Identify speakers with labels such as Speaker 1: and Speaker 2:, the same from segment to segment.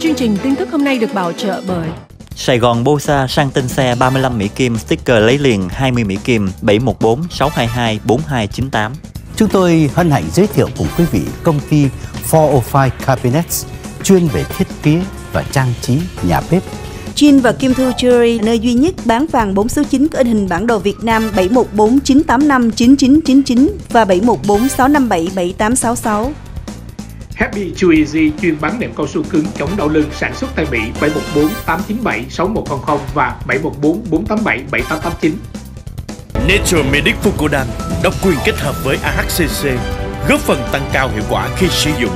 Speaker 1: Chương trình tin tức hôm nay được bảo trợ bởi Sài Gòn Bosa sang tên xe 35 Mỹ Kim, sticker lấy liền 20 Mỹ Kim, 714 622 4298.
Speaker 2: Chúng tôi hân hạnh giới thiệu cùng quý vị công ty 405 Cabinets chuyên về thiết kế và trang trí nhà bếp.
Speaker 1: Jin và Kim Thu Jewelry, nơi duy nhất bán vàng 4 có in hình bản đồ Việt Nam 714 985 9999 và 714 657 7866.
Speaker 2: Happy Chuizy chuyên bán nệm cao su cứng chống đau lưng sản xuất tại Mỹ 714 897 6100 và 714 487 7889. Nature Medic Fucodan độc quyền kết hợp với AHCC góp phần tăng cao hiệu quả khi sử dụng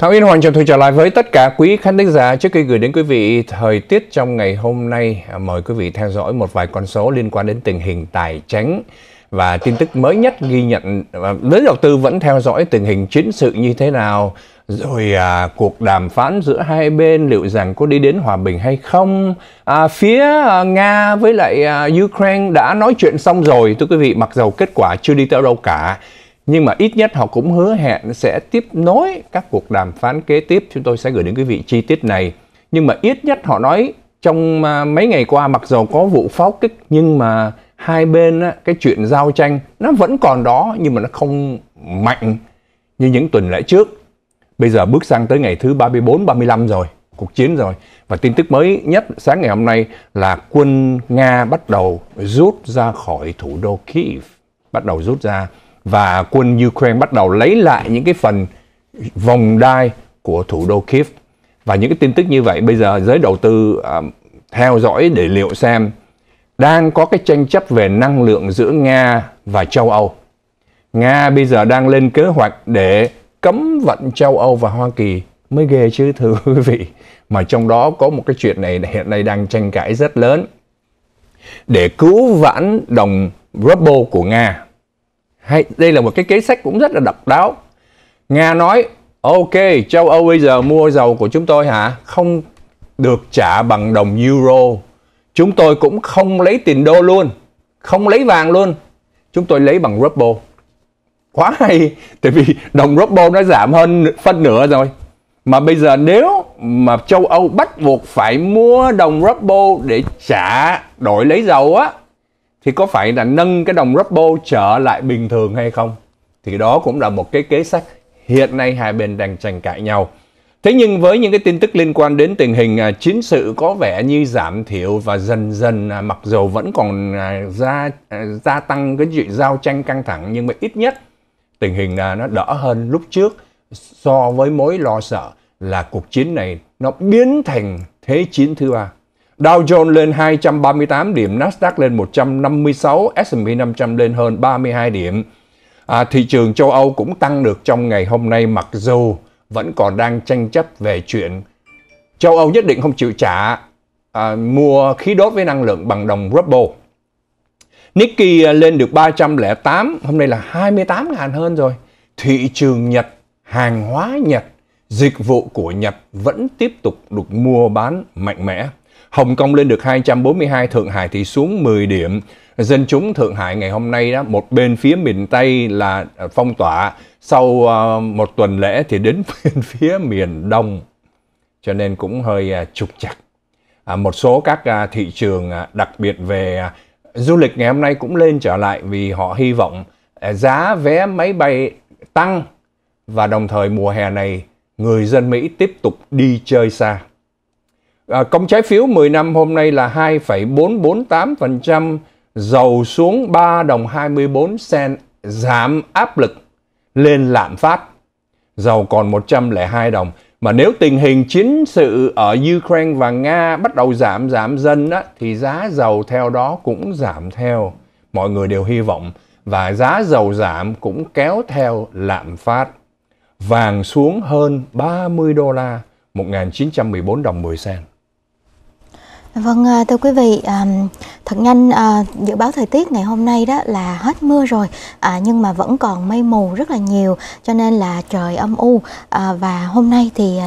Speaker 2: Thảo Yên Hoàng chào Thùy trở lại với tất cả quý khán thính giả trước khi gửi đến quý vị thời tiết trong ngày hôm nay. À, mời quý vị theo dõi một vài con số liên quan đến tình hình tài chính và tin tức mới nhất ghi nhận à, giới đầu tư vẫn theo dõi tình hình chính sự như thế nào rồi à, cuộc đàm phán giữa hai bên liệu rằng có đi đến hòa bình hay không à, phía à, nga với lại à, ukraine đã nói chuyện xong rồi thưa quý vị mặc dầu kết quả chưa đi tới đâu cả nhưng mà ít nhất họ cũng hứa hẹn sẽ tiếp nối các cuộc đàm phán kế tiếp chúng tôi sẽ gửi đến quý vị chi tiết này nhưng mà ít nhất họ nói trong à, mấy ngày qua mặc dù có vụ pháo kích nhưng mà hai bên á, cái chuyện giao tranh nó vẫn còn đó nhưng mà nó không mạnh như những tuần lễ trước bây giờ bước sang tới ngày thứ 34 35 rồi cuộc chiến rồi và tin tức mới nhất sáng ngày hôm nay là quân Nga bắt đầu rút ra khỏi thủ đô Kiev bắt đầu rút ra và quân Ukraine bắt đầu lấy lại những cái phần vòng đai của thủ đô Kiev. Và những cái tin tức như vậy bây giờ giới đầu tư uh, theo dõi để liệu xem đang có cái tranh chấp về năng lượng giữa Nga và châu Âu. Nga bây giờ đang lên kế hoạch để cấm vận châu Âu và Hoa Kỳ mới ghê chứ thưa quý vị. Mà trong đó có một cái chuyện này hiện nay đang tranh cãi rất lớn. Để cứu vãn đồng ruble của Nga hay đây là một cái kế sách cũng rất là độc đáo nga nói ok châu âu bây giờ mua dầu của chúng tôi hả không được trả bằng đồng euro chúng tôi cũng không lấy tiền đô luôn không lấy vàng luôn chúng tôi lấy bằng ruble quá hay tại vì đồng ruble nó giảm hơn phân nửa rồi mà bây giờ nếu mà châu Âu bắt buộc phải mua đồng ruble để trả đổi lấy dầu á thì có phải là nâng cái đồng ruble trở lại bình thường hay không? Thì đó cũng là một cái kế sách hiện nay hai bên đang tranh cãi nhau. Thế nhưng với những cái tin tức liên quan đến tình hình à, chiến sự có vẻ như giảm thiểu và dần dần à, mặc dù vẫn còn à, gia à, gia tăng cái chuyện giao tranh căng thẳng nhưng mà ít nhất tình hình là nó đỡ hơn lúc trước so với mối lo sợ là cuộc chiến này nó biến thành thế chiến thứ ba. Dow Jones lên 238 điểm, Nasdaq lên 156, S&P 500 lên hơn 32 điểm. À, thị trường châu Âu cũng tăng được trong ngày hôm nay mặc dù vẫn còn đang tranh chấp về chuyện châu Âu nhất định không chịu trả à, mua khí đốt với năng lượng bằng đồng ruble. Nikkei lên được 308, hôm nay là 28.000 hơn rồi. Thị trường Nhật, hàng hóa Nhật, dịch vụ của Nhật vẫn tiếp tục được mua bán mạnh mẽ. Hồng Kông lên được 242, Thượng Hải thì xuống 10 điểm. Dân chúng Thượng Hải ngày hôm nay đó, một bên phía miền Tây là à, phong tỏa, sau uh, một tuần lễ thì đến bên phía miền Đông. Cho nên cũng hơi uh, trục chặt. À, một số các uh, thị trường uh, đặc biệt về uh, du lịch ngày hôm nay cũng lên trở lại vì họ hy vọng uh, giá vé máy bay tăng và đồng thời mùa hè này người dân Mỹ tiếp tục đi chơi xa à, công trái phiếu 10 năm hôm nay là 2,448%, dầu xuống 3 đồng 24 sen giảm áp lực lên lạm phát. Dầu còn 102 đồng. Mà nếu tình hình chính sự ở Ukraine và Nga bắt đầu giảm giảm dần á thì giá dầu theo đó cũng giảm theo. Mọi người đều hy vọng và giá dầu giảm cũng kéo theo lạm phát. Vàng xuống hơn 30 đô la, 1914 đồng 10 sen
Speaker 1: Vâng, à, thưa quý vị, à, thật nhanh à, dự báo thời tiết ngày hôm nay đó là hết mưa rồi, nhưng mà vẫn còn mây mù rất là nhiều, cho nên là trời âm u và hôm nay thì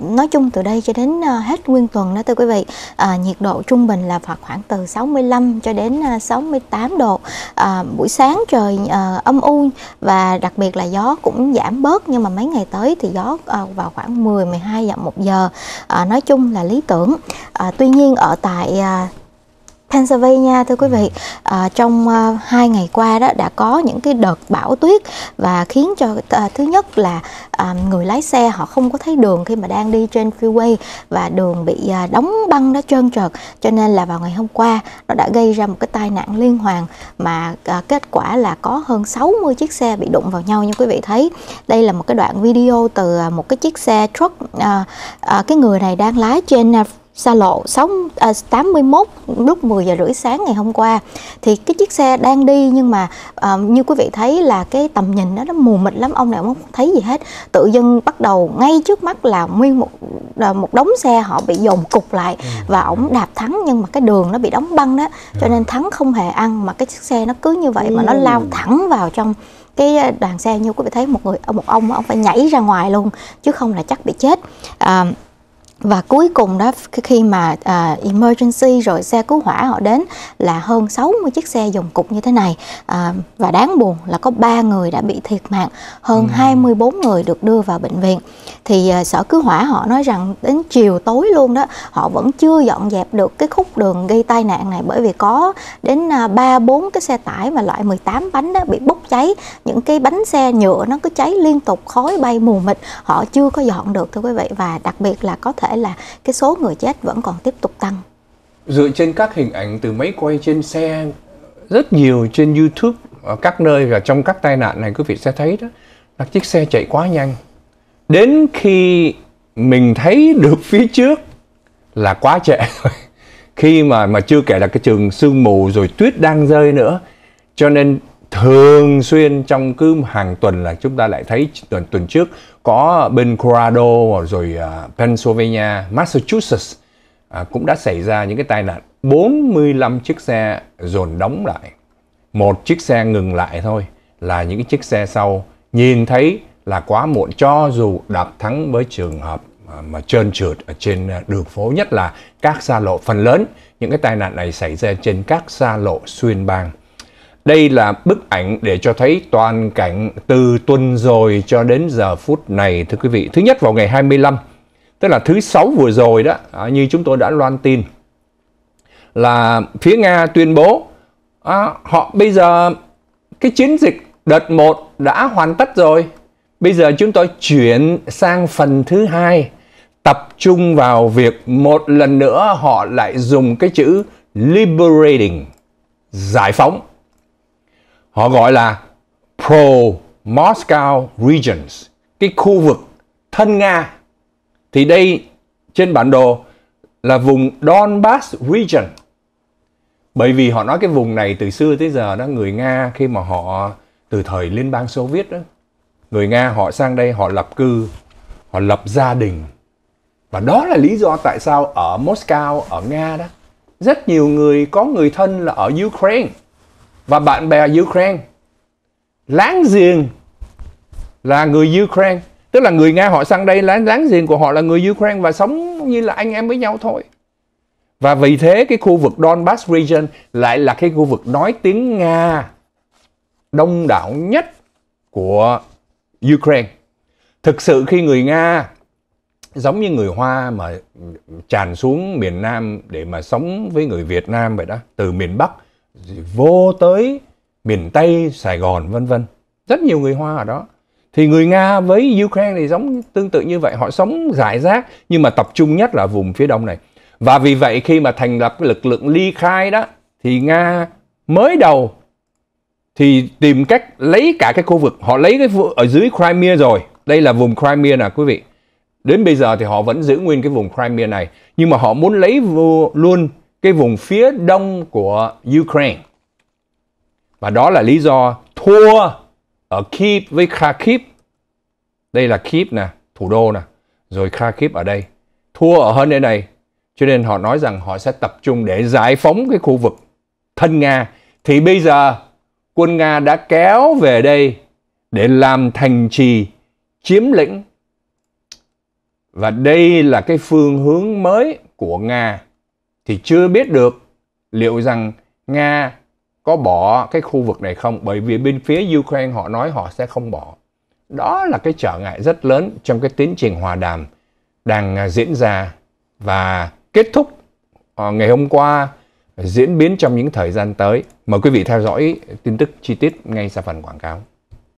Speaker 1: nói chung từ đây cho đến hết nguyên tuần đó thưa quý vị à, nhiệt độ trung bình là khoảng từ 65 cho đến 68 độ à, buổi sáng trời à, âm u và đặc biệt là gió cũng giảm bớt nhưng mà mấy ngày tới thì gió à, vào khoảng 10 12 dặm một giờ à, nói chung là lý tưởng À, tuy nhiên ở tại à, Pennsylvania thưa quý ừ. vị à, trong à, hai ngày qua đó đã có những cái đợt bão tuyết và khiến cho à, thứ nhất là à, người lái xe họ không có thấy đường khi mà đang đi trên freeway và đường bị à, đóng băng nó trơn trượt cho nên là vào ngày hôm qua nó đã gây ra một cái tai nạn liên hoàn mà à, kết quả là có hơn 60 chiếc xe bị đụng vào nhau như quý vị thấy đây là một cái đoạn video từ à, một cái chiếc xe truck à, à, cái người này đang lái trên à, xa lộ 6, à, 81 lúc 10 giờ rưỡi sáng ngày hôm qua thì cái chiếc xe đang đi nhưng mà à, như quý vị thấy là cái tầm nhìn đó nó mù mịt lắm ông này cũng không thấy gì hết tự dưng bắt đầu ngay trước mắt là nguyên một là ờ, một đống xe họ bị dồn cục lại ừ. và ổng đạp thắng nhưng mà cái đường nó bị đóng băng đó ừ. cho nên thắng không hề ăn mà cái chiếc xe nó cứ như vậy ừ. mà nó ừ. lao thẳng vào trong cái ờ, đoàn xe như quý vị thấy một người một ông ông phải nhảy ra ngoài luôn chứ không là chắc bị chết à, và cuối cùng đó khi mà uh, emergency rồi xe cứu hỏa họ đến là hơn 60 chiếc xe dùng cục như thế này uh, và đáng buồn là có 3 người đã bị thiệt mạng hơn ừ. 24 người được đưa vào bệnh viện thì uh, sở cứu hỏa họ nói rằng đến chiều tối luôn đó họ vẫn chưa dọn dẹp được cái khúc đường gây tai nạn này bởi vì có đến ba uh, bốn cái xe tải mà loại 18 bánh đó bị bốc cháy những cái bánh xe nhựa nó cứ cháy liên tục khói bay mù mịt họ chưa có dọn được thưa quý vị và đặc biệt là có thể là cái số người chết vẫn còn tiếp tục tăng
Speaker 2: dựa trên các hình ảnh từ máy quay trên xe rất nhiều trên YouTube ở các nơi và trong các tai nạn này quý vị sẽ thấy đó là chiếc xe chạy quá nhanh đến khi mình thấy được phía trước là quá trễ rồi khi mà mà chưa kể là cái trường sương mù rồi tuyết đang rơi nữa cho nên thường xuyên trong cứ hàng tuần là chúng ta lại thấy tuần tuần trước có bên Colorado rồi à, Pennsylvania, Massachusetts à, cũng đã xảy ra những cái tai nạn 45 chiếc xe dồn đóng lại một chiếc xe ngừng lại thôi là những cái chiếc xe sau nhìn thấy là quá muộn cho dù đạp thắng với trường hợp à, mà trơn trượt ở trên à, đường phố nhất là các xa lộ phần lớn những cái tai nạn này xảy ra trên các xa lộ xuyên bang đây là bức ảnh để cho thấy toàn cảnh từ tuần rồi cho đến giờ phút này thưa quý vị. Thứ nhất vào ngày 25, tức là thứ sáu vừa rồi đó, à, như chúng tôi đã loan tin là phía Nga tuyên bố à, họ bây giờ cái chiến dịch đợt 1 đã hoàn tất rồi. Bây giờ chúng tôi chuyển sang phần thứ hai tập trung vào việc một lần nữa họ lại dùng cái chữ liberating giải phóng họ gọi là pro Moscow regions cái khu vực thân Nga thì đây trên bản đồ là vùng Donbass region bởi vì họ nói cái vùng này từ xưa tới giờ đó người Nga khi mà họ từ thời liên bang Xô Viết đó người Nga họ sang đây họ lập cư họ lập gia đình và đó là lý do tại sao ở Moscow ở Nga đó rất nhiều người có người thân là ở Ukraine và bạn bè Ukraine láng giềng là người Ukraine tức là người Nga họ sang đây láng láng giềng của họ là người Ukraine và sống như là anh em với nhau thôi và vì thế cái khu vực Donbass region lại là cái khu vực nói tiếng Nga đông đảo nhất của Ukraine thực sự khi người Nga giống như người Hoa mà tràn xuống miền Nam để mà sống với người Việt Nam vậy đó từ miền Bắc vô tới miền Tây, Sài Gòn vân vân. Rất nhiều người Hoa ở đó. Thì người Nga với Ukraine thì giống tương tự như vậy, họ sống rải rác nhưng mà tập trung nhất là vùng phía đông này. Và vì vậy khi mà thành lập lực lượng ly khai đó thì Nga mới đầu thì tìm cách lấy cả cái khu vực, họ lấy cái ở dưới Crimea rồi. Đây là vùng Crimea nè quý vị. Đến bây giờ thì họ vẫn giữ nguyên cái vùng Crimea này, nhưng mà họ muốn lấy luôn cái vùng phía đông của Ukraine. Và đó là lý do thua ở Kiev với Kharkiv. Đây là Kiev nè, thủ đô nè, rồi Kharkiv ở đây. Thua ở hơn đây này, cho nên họ nói rằng họ sẽ tập trung để giải phóng cái khu vực thân Nga. Thì bây giờ quân Nga đã kéo về đây để làm thành trì chiếm lĩnh. Và đây là cái phương hướng mới của Nga thì chưa biết được liệu rằng Nga có bỏ cái khu vực này không bởi vì bên phía Ukraine họ nói họ sẽ không bỏ. Đó là cái trở ngại rất lớn trong cái tiến trình hòa đàm đang à, diễn ra và kết thúc à, ngày hôm qua diễn biến trong những thời gian tới. Mời quý vị theo dõi tin tức chi tiết ngay sau phần quảng cáo.